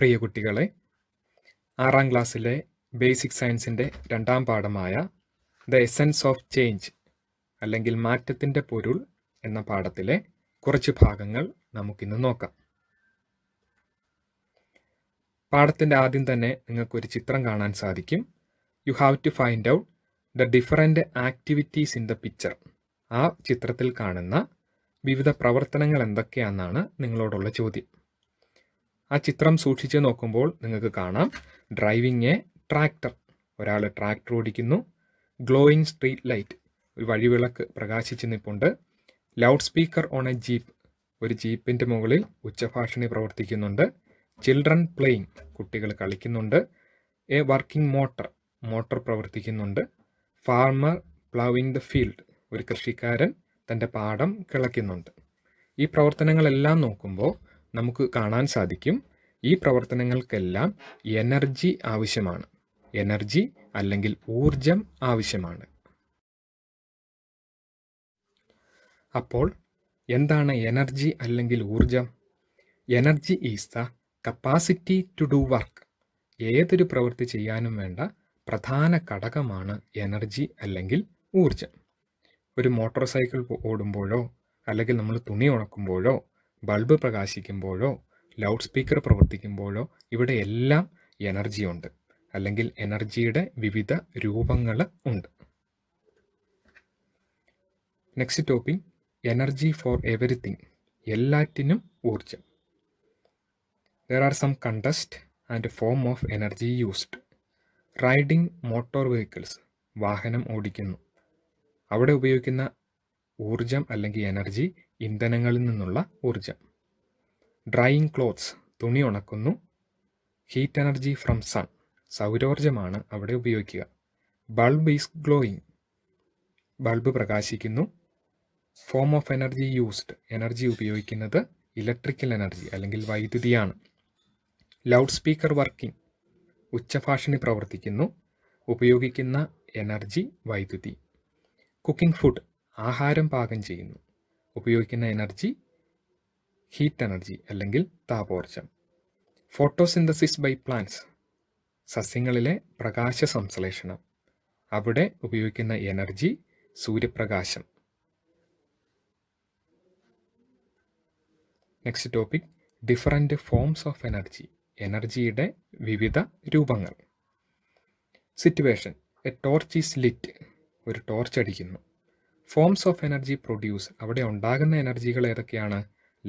പ്രിയ കുട്ടികളെ ആറാം ക്ലാസ്സിലെ ബേസിക് സയൻസിൻ്റെ രണ്ടാം പാഠമായ ദ എസെൻസ് ഓഫ് ചേഞ്ച് അല്ലെങ്കിൽ മാറ്റത്തിൻ്റെ പൊരുൾ എന്ന പാഠത്തിലെ കുറച്ച് ഭാഗങ്ങൾ നമുക്കിന്ന് നോക്കാം പാഠത്തിൻ്റെ ആദ്യം തന്നെ നിങ്ങൾക്കൊരു ചിത്രം കാണാൻ സാധിക്കും you have to find out the different activities in the picture ആ ചിത്രത്തിൽ കാണുന്ന വിവിധ പ്രവർത്തനങ്ങൾ എന്തൊക്കെയാണെന്നാണ് നിങ്ങളോടുള്ള ചോദ്യം ആ ചിത്രം സൂക്ഷിച്ച് നോക്കുമ്പോൾ നിങ്ങൾക്ക് കാണാം ഡ്രൈവിംഗ് എ ട്രാക്ടർ ഒരാൾ ട്രാക്ടർ ഓടിക്കുന്നു ഗ്ലോയിങ് സ്ട്രീറ്റ് ലൈറ്റ് ഒരു വഴിവിളക്ക് പ്രകാശിച്ച് നിൽപ്പുണ്ട് loud speaker on a jeep ഒരു ജീപ്പിൻ്റെ മുകളിൽ ഉച്ചഭാഷണി പ്രവർത്തിക്കുന്നുണ്ട് ചിൽഡ്രൻ പ്ലെയിങ് കുട്ടികൾ കളിക്കുന്നുണ്ട് എ വർക്കിംഗ് മോട്ടർ മോട്ടർ പ്രവർത്തിക്കുന്നുണ്ട് ഫാർമർ പ്ലവിങ് ദ ഫീൽഡ് ഒരു കൃഷിക്കാരൻ തൻ്റെ പാടം കിളയ്ക്കുന്നുണ്ട് ഈ പ്രവർത്തനങ്ങളെല്ലാം നോക്കുമ്പോൾ നമുക്ക് കാണാൻ സാധിക്കും ഈ പ്രവർത്തനങ്ങൾക്കെല്ലാം എനർജി ആവശ്യമാണ് എനർജി അല്ലെങ്കിൽ ഊർജം ആവശ്യമാണ് അപ്പോൾ എന്താണ് എനർജി അല്ലെങ്കിൽ ഊർജം energy is the capacity to do work ഏതൊരു പ്രവൃത്തി ചെയ്യാനും വേണ്ട പ്രധാന ഘടകമാണ് എനർജി അല്ലെങ്കിൽ ഊർജം ഒരു മോട്ടോർ സൈക്കിൾ ഓടുമ്പോഴോ അല്ലെങ്കിൽ നമ്മൾ തുണി ഉണക്കുമ്പോഴോ ബൾബ് പ്രകാശിക്കുമ്പോഴോ ലൗഡ് സ്പീക്കർ പ്രവർത്തിക്കുമ്പോഴോ ഇവിടെ എല്ലാം എനർജി ഉണ്ട് അല്ലെങ്കിൽ എനർജിയുടെ വിവിധ രൂപങ്ങൾ ഉണ്ട് next topic energy for everything എല്ലാറ്റിനും ഊർജം there are some contest and form of energy used riding motor vehicles വാഹനം ഓടിക്കുന്നു അവിടെ ഉപയോഗിക്കുന്ന ഊർജം അല്ലെങ്കിൽ എനർജി ഇന്ധനങ്ങളിൽ നിന്നുള്ള ഊർജം ഡ്രൈയിങ് ക്ലോത്ത്സ് തുണി ഉണക്കുന്നു ഹീറ്റ് എനർജി ഫ്രം സൺ സൗരോർജമാണ് അവിടെ ഉപയോഗിക്കുക ബൾബ് ഈസ് ഗ്ലോയിങ് ബൾബ് പ്രകാശിക്കുന്നു form of energy used energy ഉപയോഗിക്കുന്നത് ഇലക്ട്രിക്കൽ എനർജി അല്ലെങ്കിൽ വൈദ്യുതിയാണ് ലൗഡ് സ്പീക്കർ വർക്കിംഗ് ഉച്ചഭാഷണി പ്രവർത്തിക്കുന്നു ഉപയോഗിക്കുന്ന എനർജി വൈദ്യുതി കുക്കിംഗ് ഫുഡ് ആഹാരം പാകം ചെയ്യുന്നു ഉപയോഗിക്കുന്ന എനർജി ഹീറ്റ് എനർജി അല്ലെങ്കിൽ താപോർജം ഫോട്ടോസിന്തസിസ് ബൈ പ്ലാന്റ്സ് സസ്യങ്ങളിലെ പ്രകാശ സംശ്ലേഷണം അവിടെ ഉപയോഗിക്കുന്ന എനർജി സൂര്യപ്രകാശം next topic different forms of energy എനർജിയുടെ വിവിധ രൂപങ്ങൾ situation a torch is lit ഒരു ടോർച്ച് അടിക്കുന്നു ഫോംസ് ഓഫ് എനർജി പ്രൊഡ്യൂസ് അവിടെ ഉണ്ടാകുന്ന എനർജികൾ ഏതൊക്കെയാണ്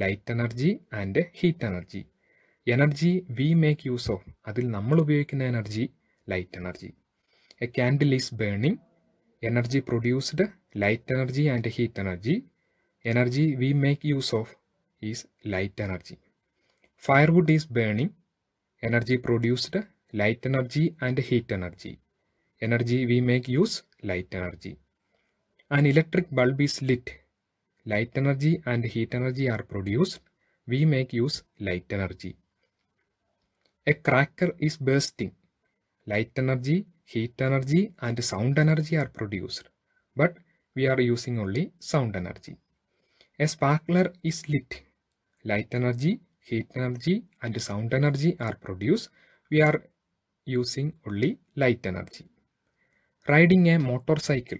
light energy and heat energy energy we make use of അതിൽ നമ്മൾ ഉപയോഗിക്കുന്ന energy light energy a candle is burning energy produced light energy and heat energy energy we make use of is light energy firewood is burning energy produced light energy and heat energy energy we make use light energy An electric bulb is lit. Light energy and heat energy are produced. We make use light energy. A cracker is bursting. Light energy, heat energy and sound energy are produced. But we are using only sound energy. A sparkler is lit. Light energy, heat energy and sound energy are produced. We are using only light energy. Riding a motorcycle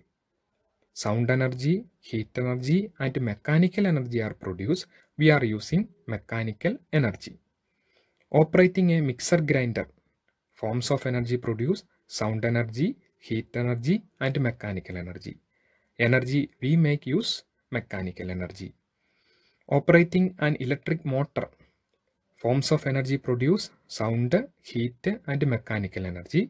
sound energy, heat energy and mechanical energy are produced, we are using mechanical energy. Operating a mixer grinder, forms of energy produced, sound energy, heat energy and mechanical energy. Energy we make use mechanical energy. Operating an electric motor, forms of energy produced, sound, heat and mechanical energy.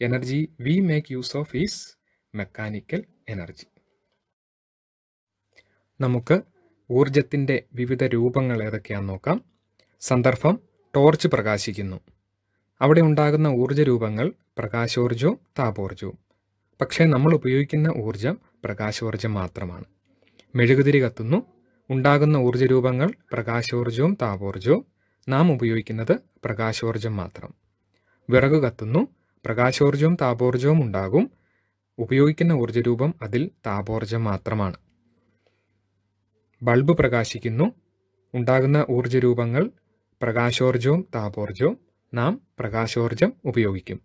Energy we make use of is mechanical energy. നമുക്ക് ഊർജത്തിൻ്റെ വിവിധ രൂപങ്ങൾ ഏതൊക്കെയാന്ന് നോക്കാം സന്ദർഭം torch പ്രകാശിക്കുന്നു അവിടെ ഉണ്ടാകുന്ന ഊർജ രൂപങ്ങൾ പ്രകാശോർജവും താപോർജവും പക്ഷേ നമ്മൾ ഉപയോഗിക്കുന്ന ഊർജം പ്രകാശോർജം മാത്രമാണ് മെഴുകുതിരി കത്തുന്നു ഉണ്ടാകുന്ന ഊർജ രൂപങ്ങൾ പ്രകാശോർജവും താപോർജവും നാം ഉപയോഗിക്കുന്നത് പ്രകാശോർജം മാത്രം വിറക് കത്തുന്നു പ്രകാശോർജവും താപോർജവും ഉണ്ടാകും ഉപയോഗിക്കുന്ന ഊർജ്ജരൂപം അതിൽ താപോർജം മാത്രമാണ് ബൾബ് പ്രകാശിക്കുന്നു ഉണ്ടാകുന്ന ഊർജ്ജരൂപങ്ങൾ പ്രകാശോർജവും താപോർജവും നാം പ്രകാശോർജം ഉപയോഗിക്കും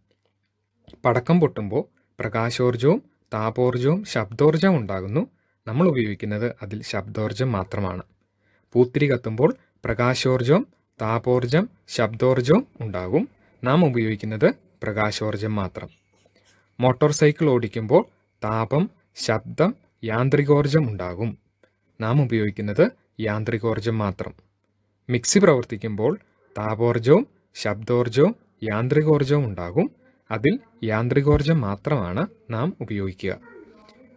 പടക്കം പൊട്ടുമ്പോൾ പ്രകാശോർജവും താപോർജവും ശബ്ദോർജം ഉണ്ടാകുന്നു നമ്മൾ ഉപയോഗിക്കുന്നത് അതിൽ ശബ്ദോർജം മാത്രമാണ് പൂത്തിരി കത്തുമ്പോൾ പ്രകാശോർജവും താപോർജം ശബ്ദോർജവും ഉണ്ടാകും നാം ഉപയോഗിക്കുന്നത് പ്രകാശോർജം മാത്രം മോട്ടോർ സൈക്കിൾ ഓടിക്കുമ്പോൾ താപം ശബ്ദം യാന്ത്രികോർജം ഉണ്ടാകും നാം ഉപയോഗിക്കുന്നത് യാന്ത്രികോർജം മാത്രം മിക്സി പ്രവർത്തിക്കുമ്പോൾ താപോർജവും ശബ്ദോർജവും യാന്ത്രികോർജവും ഉണ്ടാകും അതിൽ യാന്ത്രികോർജം മാത്രമാണ് നാം ഉപയോഗിക്കുക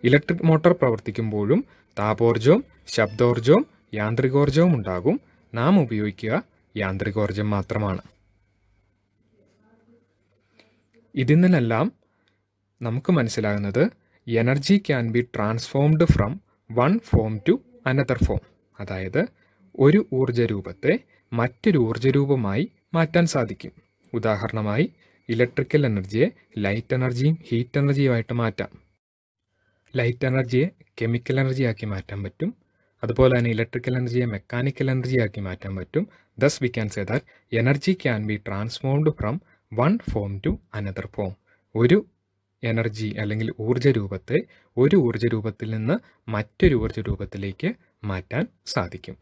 ഇലക്ട്രിക് മോട്ടോർ പ്രവർത്തിക്കുമ്പോഴും താപോർജവും ശബ്ദോർജവും യാന്ത്രികോർജവും ഉണ്ടാകും നാം ഉപയോഗിക്കുക യാന്ത്രികോർജം മാത്രമാണ് ഇതിൽ നിന്നെല്ലാം നമുക്ക് മനസ്സിലാകുന്നത് energy can be transformed from one form to another form അതായത് ഒരു രൂപത്തെ മറ്റൊരു രൂപമായി മാറ്റാൻ സാധിക്കും ഉദാഹരണമായി ഇലക്ട്രിക്കൽ എനർജിയെ ലൈറ്റ് എനർജിയും ഹീറ്റ് എനർജിയുമായിട്ട് മാറ്റാം ലൈറ്റ് എനർജിയെ കെമിക്കൽ എനർജിയാക്കി മാറ്റാൻ പറ്റും അതുപോലെ തന്നെ ഇലക്ട്രിക്കൽ എനർജിയെ മെക്കാനിക്കൽ എനർജിയാക്കി മാറ്റാൻ പറ്റും thus we can say that energy can be transformed from one form to another form ഒരു എനർജി അല്ലെങ്കിൽ ഊർജ രൂപത്തെ ഒരു ഊർജ രൂപത്തിൽ നിന്ന് മറ്റൊരു ഊർജ രൂപത്തിലേക്ക് മാറ്റാൻ സാധിക്കും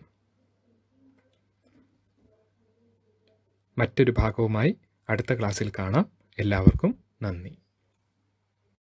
മറ്റൊരു ഭാഗവുമായി അടുത്ത ക്ലാസ്സിൽ കാണാം എല്ലാവർക്കും നന്ദി